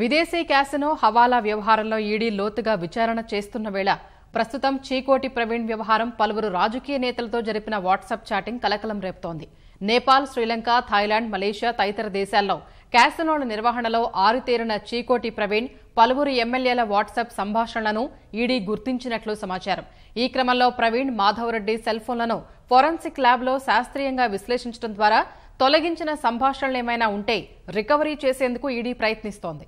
విదేశీ క్యాసినో హవాలా వ్యవహారంలో ఈడీ లోతుగా విచారణ చేస్తున్న వేళ ప్రస్తుతం చీకోటి ప్రవీణ్ వ్యవహారం పలువురు రాజకీయ నేతలతో జరిపిన వాట్సాప్ చాటింగ్ కలకలం రేపుతోంది నేపాల్ శ్రీలంక థాయిలాండ్ మలేషియా తదితర దేశాల్లో క్యాసినోల నిర్వహణలో ఆరుతేరిన చీకోటి ప్రవీణ్ పలువురు ఎమ్మెల్యేల వాట్సాప్ సంభాషణలను ఈడీ గుర్తించినట్లు సమాచారం ఈ క్రమంలో ప్రవీణ్ మాధవరెడ్డి సెల్ఫోన్లను ఫోరెన్సిక్ ల్యాబ్లో శాస్త్రీయంగా విశ్లేషించడం ద్వారా తొలగించిన సంభాషణలు ఏమైనా ఉంటే రికవరీ చేసేందుకు ఈడీ ప్రయత్నిస్తోంది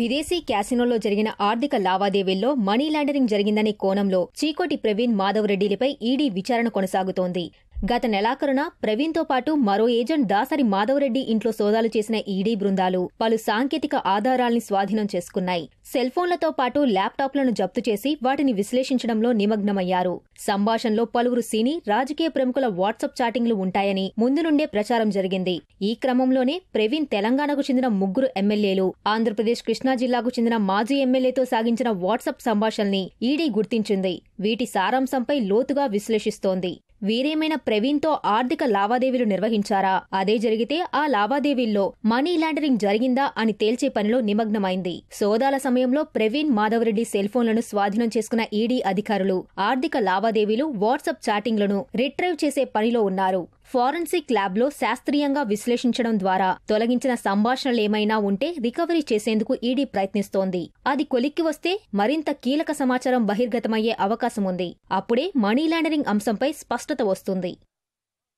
విదేశీ క్యాసినోలో జరిగిన ఆర్థిక లావాదేవీల్లో మనీ లాండరింగ్ జరిగిందనే కోణంలో చీకోటి ప్రవీణ్ మాధవ్ రెడ్డిలపై ఈడీ విచారణ కొనసాగుతోంది గత నెలాఖరున ప్రవీణ్తో పాటు మరో ఏజెంట్ దాసరి మాధవరెడ్డి ఇంట్లో సోదాలు చేసిన ఈడీ బృందాలు పలు సాంకేతిక ఆధారాల్ని స్వాధీనం చేసుకున్నాయి సెల్ఫోన్లతో పాటు ల్యాప్టాప్లను జప్తు చేసి వాటిని విశ్లేషించడంలో నిమగ్నమయ్యారు సంభాషణలో పలువురు సినీ రాజకీయ ప్రముఖుల వాట్సాప్ చాటింగ్లు ఉంటాయని ముందు నుండే ప్రచారం జరిగింది ఈ క్రమంలోనే ప్రవీణ్ తెలంగాణకు చెందిన ముగ్గురు ఎమ్మెల్యేలు ఆంధ్రప్రదేశ్ కృష్ణా జిల్లాకు చెందిన మాజీ ఎమ్మెల్యేతో సాగించిన వాట్సాప్ సంభాషణల్ని ఈడీ గుర్తించింది వీటి సారాంశంపై లోతుగా విశ్లేషిస్తోంది వీరేమైనా ప్రవీణ్తో ఆర్థిక లావాదేవీలు నిర్వహించారా అదే జరిగితే ఆ లావాదేవీల్లో మనీ లాండరింగ్ జరిగిందా అని తేల్చే పనిలో నిమగ్నమైంది సోదాల సమయంలో ప్రవీణ్ మాధవరెడ్డి సెల్ఫోన్లను స్వాధీనం చేసుకున్న ఈడీ అధికారులు ఆర్థిక లావాదేవీలు వాట్సాప్ చాటింగ్లను రిట్రైవ్ చేసే పనిలో ఉన్నారు ఫారెన్సిక్ ల్యాబ్లో శాస్త్రీయంగా విశ్లేషించడం ద్వారా తొలగించిన సంభాషణలేమైనా ఉంటే రికవరీ చేసేందుకు ఈడీ ప్రయత్నిస్తోంది అది కొలిక్కి వస్తే మరింత కీలక సమాచారం బహిర్గతమయ్యే అవకాశం ఉంది అప్పుడే మనీ లాండరింగ్ అంశంపై స్పష్టత వస్తుంది